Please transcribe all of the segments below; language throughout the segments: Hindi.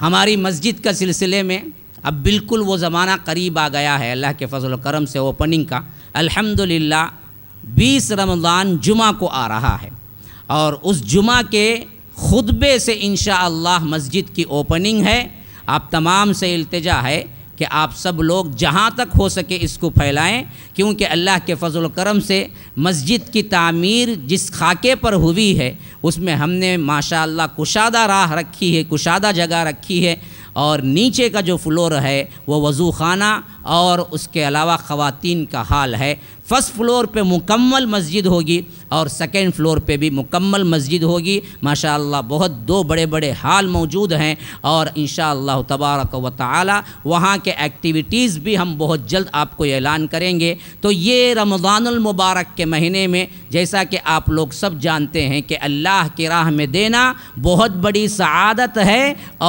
हमारी मस्जिद का सिलसिले में अब बिल्कुल वो ज़माना करीब आ गया है अल्लाह के फजल करम से ओपनिंग का अल्हम्दुलिल्लाह 20 रमज़ान जुमा को आ रहा है और उस जुमा के खुतबे से इन मस्जिद की ओपनिंग है आप तमाम से अल्तजा है कि आप सब लोग जहाँ तक हो सके इसको फैलाएं क्योंकि अल्लाह के फजल करम से मस्जिद की तामीर जिस खाके पर हुई है उसमें हमने माशा कुशादा राह रखी है कुशादा जगह रखी है और नीचे का जो फ्लोर है वो वज़ू खाना और उसके अलावा ख़वातीन का हाल है फ़र्स्ट फ्लोर पे मुकम्मल मस्जिद होगी और सेकेंड फ्लोर पे भी मुकम्मल मस्जिद होगी माशा बहुत दो बड़े बड़े हाल मौजूद हैं और इन तबारक व ताली वहाँ के एक्टिविटीज़ भी हम बहुत जल्द आपको ऐलान करेंगे तो ये रमज़ानमबारक के महीने में जैसा कि आप लोग सब जानते हैं कि अल्लाह की राह में देना बहुत बड़ी सआदत है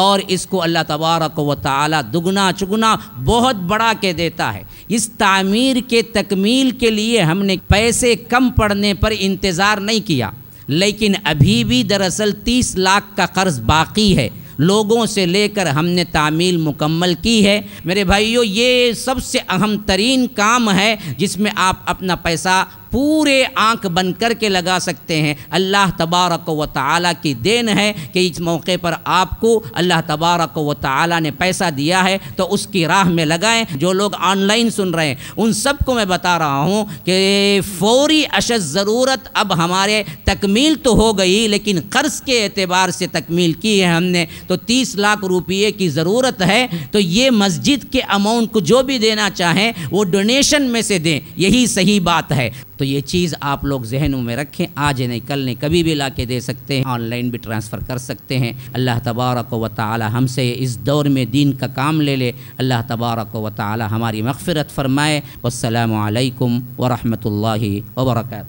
और इसको अल्लाह तबारक व ताली दुगना चुगना बहुत बड़ा के देता है इस तामीर के तकमील के लिए हमने पैसे कम पड़ने पर इंतज़ार नहीं किया लेकिन अभी भी दरअसल तीस लाख का कर्ज़ बाकी है लोगों से लेकर हमने तामील मुकम्मल की है मेरे भाइयों ये सबसे अहम तरीन काम है जिसमें आप अपना पैसा पूरे आंख बन कर के लगा सकते हैं अल्लाह तबारक व ताली की देन है कि इस मौके पर आपको अल्लाह तबारक व ताली ने पैसा दिया है तो उसकी राह में लगाएं जो लोग ऑनलाइन सुन रहे हैं उन सबको मैं बता रहा हूँ कि फौरी अशद ज़रूरत अब हमारे तकमील तो हो गई लेकिन कर्ज़ के एतबार से तकमील की है हमने तो तीस लाख रुपये की ज़रूरत है तो ये मस्जिद के अमाउंट को जो भी देना चाहें वो डोनेशन में से दें यही सही बात है तो ये चीज़ आप लोग जहन में रखें आज नहीं कल नहीं कभी भी ला के दे सकते हैं ऑनलाइन भी ट्रांसफ़र कर सकते हैं अल्लाह तबारक व ताली हमसे इस दौर में दीन का काम ले ले अल्लाह तबारक व ताली हमारी मगफ़रत फ़रमाए वालकम वरहमल वर्क